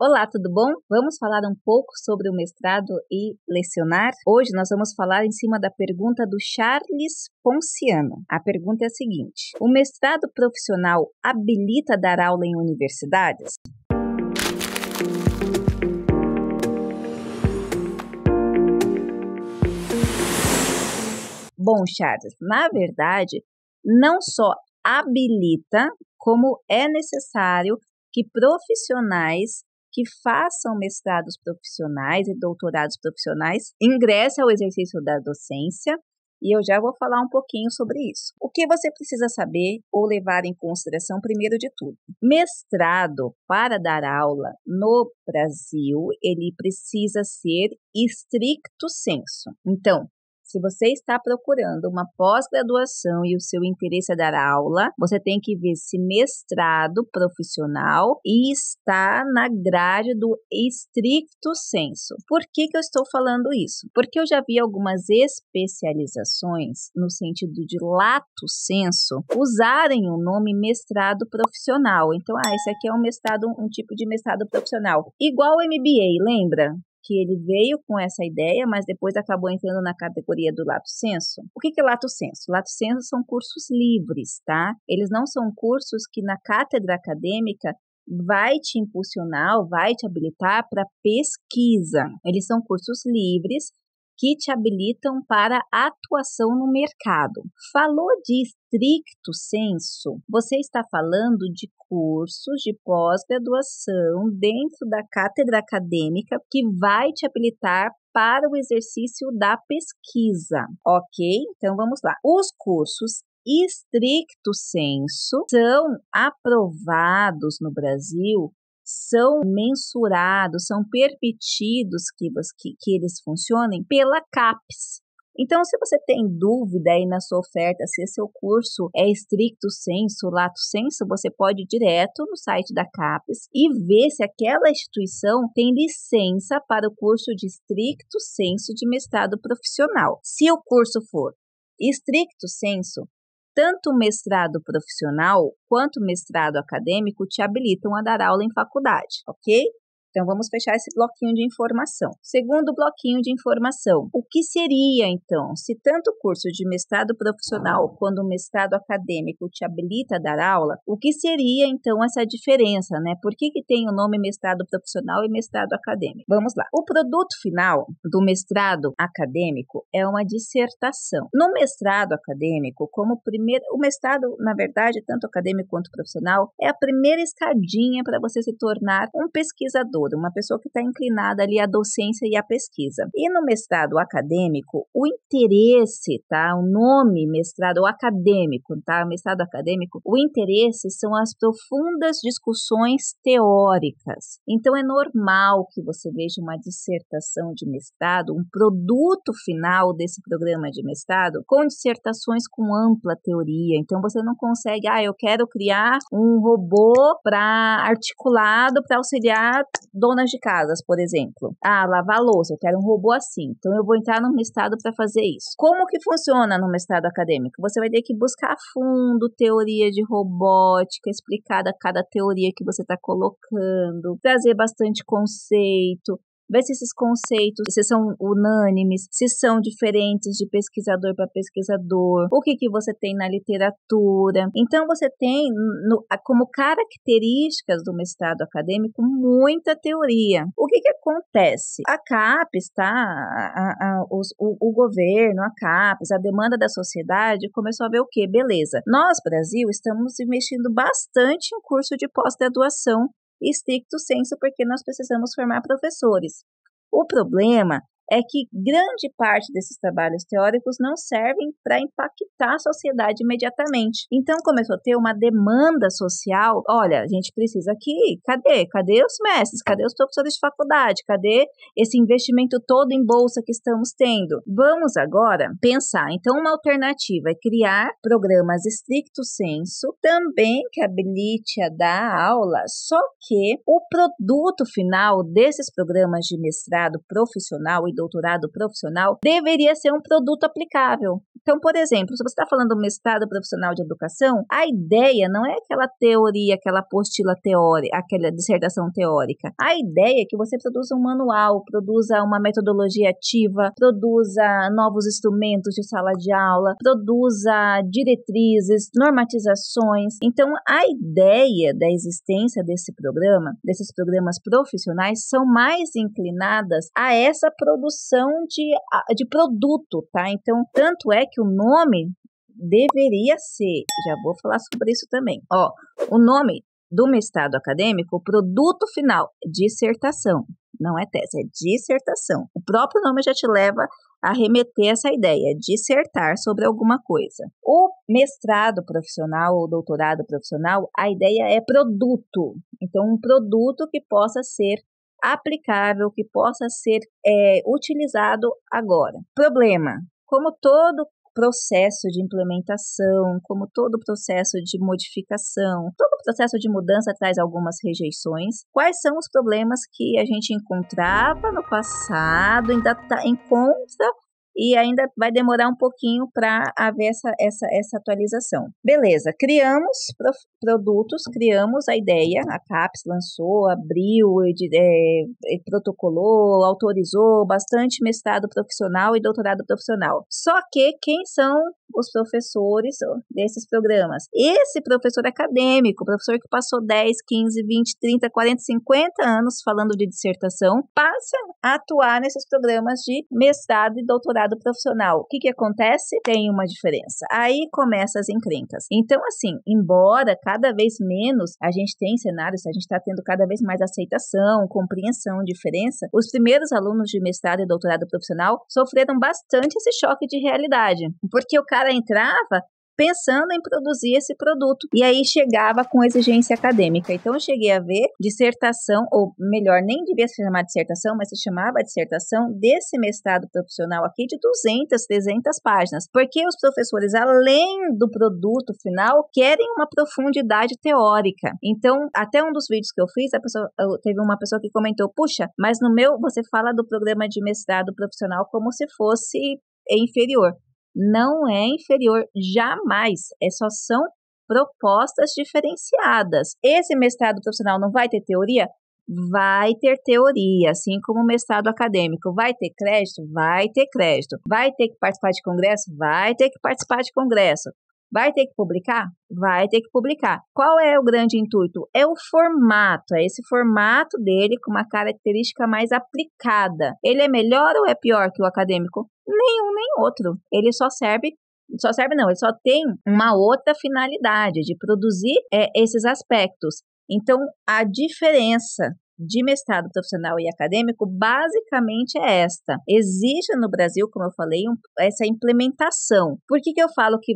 Olá, tudo bom? Vamos falar um pouco sobre o mestrado e lecionar? Hoje nós vamos falar em cima da pergunta do Charles Ponciano. A pergunta é a seguinte: O mestrado profissional habilita dar aula em universidades? Bom, Charles, na verdade, não só habilita, como é necessário que profissionais que façam mestrados profissionais e doutorados profissionais, ingresse ao exercício da docência e eu já vou falar um pouquinho sobre isso. O que você precisa saber ou levar em consideração primeiro de tudo? Mestrado para dar aula no Brasil, ele precisa ser estricto senso. Então, se você está procurando uma pós-graduação e o seu interesse é dar aula, você tem que ver se mestrado profissional e está na grade do estricto senso. Por que, que eu estou falando isso? Porque eu já vi algumas especializações, no sentido de lato senso, usarem o nome mestrado profissional. Então, ah, esse aqui é um mestrado, um tipo de mestrado profissional. Igual o MBA, lembra? que ele veio com essa ideia, mas depois acabou entrando na categoria do lato senso. O que é lato senso? Lato senso são cursos livres, tá? Eles não são cursos que na cátedra acadêmica vai te impulsionar, vai te habilitar para pesquisa. Eles são cursos livres que te habilitam para atuação no mercado. Falou de estricto senso, você está falando de cursos de pós-graduação dentro da cátedra acadêmica que vai te habilitar para o exercício da pesquisa, ok? Então vamos lá. Os cursos estricto senso são aprovados no Brasil são mensurados, são permitidos que, que, que eles funcionem pela CAPES, então, se você tem dúvida aí na sua oferta, se seu curso é estricto senso, lato senso, você pode ir direto no site da CAPES e ver se aquela instituição tem licença para o curso de estricto senso de mestrado profissional. Se o curso for estricto senso, tanto o mestrado profissional quanto o mestrado acadêmico te habilitam a dar aula em faculdade, ok? Então vamos fechar esse bloquinho de informação. Segundo bloquinho de informação, o que seria então se tanto o curso de mestrado profissional quanto o mestrado acadêmico te habilita a dar aula? O que seria então essa diferença, né? Por que, que tem o nome mestrado profissional e mestrado acadêmico? Vamos lá. O produto final do mestrado acadêmico é uma dissertação. No mestrado acadêmico, como primeiro, o mestrado, na verdade, tanto acadêmico quanto profissional, é a primeira escadinha para você se tornar um pesquisador pesquisadora, uma pessoa que está inclinada ali à docência e à pesquisa. E no mestrado acadêmico, o interesse, tá? O nome mestrado acadêmico, tá? Mestrado acadêmico, o interesse são as profundas discussões teóricas. Então é normal que você veja uma dissertação de mestrado, um produto final desse programa de mestrado, com dissertações com ampla teoria. Então você não consegue, ah, eu quero criar um robô para articulado para auxiliar donas de casas, por exemplo. Ah, lavar louça, eu quero um robô assim. Então eu vou entrar no mestrado para fazer isso. Como que funciona no mestrado acadêmico? Você vai ter que buscar a fundo teoria de robótica, explicar cada teoria que você está colocando, trazer bastante conceito, ver se esses conceitos se são unânimes, se são diferentes de pesquisador para pesquisador, o que, que você tem na literatura. Então, você tem no, como características do mestrado acadêmico muita teoria. O que, que acontece? A CAPES, tá? A, a, os, o, o governo, a CAPES, a demanda da sociedade começou a ver o que? Beleza. Nós, Brasil, estamos investindo bastante em curso de pós-graduação stricto senso, porque nós precisamos formar professores. O problema é que grande parte desses trabalhos teóricos não servem para impactar a sociedade imediatamente. Então começou a ter uma demanda social. Olha, a gente precisa aqui, cadê? Cadê os mestres? Cadê os professores de faculdade? Cadê esse investimento todo em bolsa que estamos tendo? Vamos agora pensar. Então uma alternativa é criar programas estricto senso, também que habilite a dar aula, só que o produto final desses programas de mestrado profissional e doutorado profissional deveria ser um produto aplicável. Então, por exemplo, se você está falando do mestrado profissional de educação, a ideia não é aquela teoria, aquela apostila teórica, aquela dissertação teórica. A ideia é que você produza um manual, produza uma metodologia ativa, produza novos instrumentos de sala de aula, produza diretrizes, normatizações. Então, a ideia da existência desse programa, desses programas profissionais, são mais inclinadas a essa produção produção de, de produto, tá? Então, tanto é que o nome deveria ser, já vou falar sobre isso também. Ó, o nome do mestrado acadêmico, produto final, dissertação. Não é tese, é dissertação. O próprio nome já te leva a remeter essa ideia, dissertar sobre alguma coisa. O mestrado profissional ou doutorado profissional, a ideia é produto. Então, um produto que possa ser aplicável que possa ser é, utilizado agora. Problema: como todo processo de implementação, como todo processo de modificação, todo processo de mudança traz algumas rejeições. Quais são os problemas que a gente encontrava no passado, ainda tá, encontra e ainda vai demorar um pouquinho para haver essa, essa, essa atualização. Beleza, criamos pro, produtos, criamos a ideia, a CAPES lançou, abriu, ed, é, protocolou, autorizou bastante mestrado profissional e doutorado profissional. Só que quem são os professores desses programas. Esse professor acadêmico, professor que passou 10, 15, 20, 30, 40, 50 anos falando de dissertação, passa a atuar nesses programas de mestrado e doutorado profissional. O que, que acontece? Tem uma diferença. Aí começam as encrencas. Então, assim, embora cada vez menos a gente tem cenários, a gente está tendo cada vez mais aceitação, compreensão, diferença, os primeiros alunos de mestrado e doutorado profissional sofreram bastante esse choque de realidade. Porque o cara cara entrava pensando em produzir esse produto. E aí chegava com exigência acadêmica. Então eu cheguei a ver dissertação, ou melhor, nem devia se chamar dissertação, mas se chamava dissertação desse mestrado profissional aqui de 200, 300 páginas. Porque os professores, além do produto final, querem uma profundidade teórica. Então, até um dos vídeos que eu fiz, a pessoa, teve uma pessoa que comentou: puxa, mas no meu você fala do programa de mestrado profissional como se fosse inferior não é inferior, jamais. É só são propostas diferenciadas. Esse mestrado profissional não vai ter teoria? Vai ter teoria, assim como o mestrado acadêmico. Vai ter crédito? Vai ter crédito. Vai ter que participar de congresso? Vai ter que participar de congresso. Vai ter que publicar? Vai ter que publicar. Qual é o grande intuito? É o formato, é esse formato dele com uma característica mais aplicada. Ele é melhor ou é pior que o acadêmico? Nenhum nem outro. Ele só serve só serve não, ele só tem uma outra finalidade de produzir é, esses aspectos. Então, a diferença de mestrado profissional e acadêmico basicamente é esta. Existe no Brasil, como eu falei, um, essa implementação. Por que, que eu falo que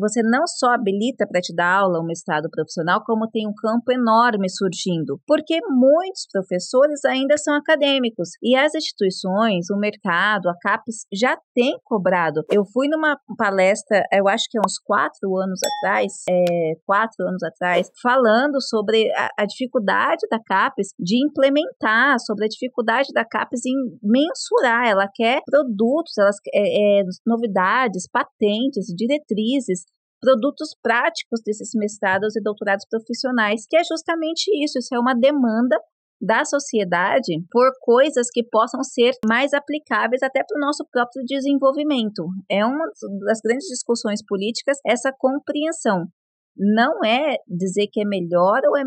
você não só habilita para te dar aula um mestrado profissional, como tem um campo enorme surgindo? Porque muitos professores ainda são acadêmicos e as instituições, o mercado, a CAPES já tem cobrado. Eu fui numa palestra, eu acho que é uns quatro anos atrás, é, quatro anos atrás, falando sobre a, a dificuldade da CAPES de implementar, sobre a dificuldade da CAPES em mensurar. Ela quer produtos, elas, é, é, novidades, patentes, diretrizes, produtos práticos desses mestrados e doutorados profissionais, que é justamente isso. Isso é uma demanda da sociedade por coisas que possam ser mais aplicáveis até para o nosso próprio desenvolvimento. É uma das grandes discussões políticas essa compreensão não é dizer que é melhor ou é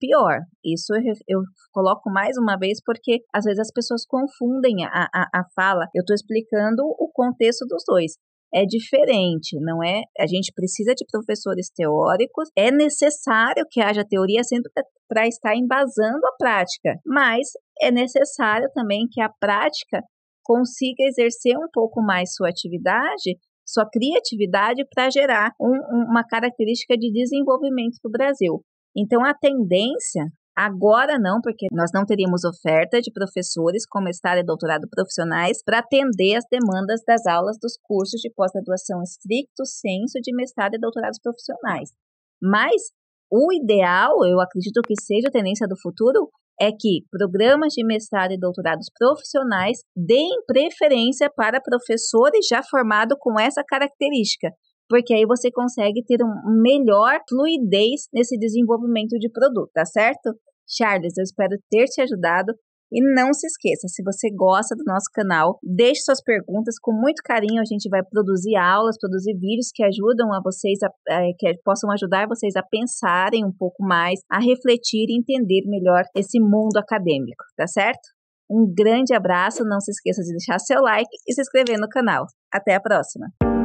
pior. Isso eu, coloco mais uma vez porque às vezes as pessoas confundem a, a, a fala. Eu estou explicando o contexto dos dois. É diferente, não é? A gente precisa de professores teóricos, é necessário que haja teoria sempre para estar embasando a prática, mas é necessário também que a prática consiga exercer um pouco mais sua atividade sua criatividade para gerar um, uma característica de desenvolvimento do Brasil. Então, a tendência Agora não, porque nós não teríamos oferta de professores com mestrado e doutorado profissionais para atender as demandas das aulas dos cursos de pós-graduação estricto senso de mestrado e doutorado profissionais. Mas o ideal, eu acredito que seja a tendência do futuro, é que programas de mestrado e doutorados profissionais deem preferência para professores já formados com essa característica, porque aí você consegue ter um melhor fluidez nesse desenvolvimento de produto, tá certo? Charles, eu espero ter te ajudado. E não se esqueça, se você gosta do nosso canal, deixe suas perguntas com muito carinho. A gente vai produzir aulas, produzir vídeos que ajudam a vocês, a, a, é, que possam ajudar vocês a pensarem um pouco mais, a refletir e entender melhor esse mundo acadêmico, tá certo? Um grande abraço, não se esqueça de deixar seu like e se inscrever no canal. Até a próxima!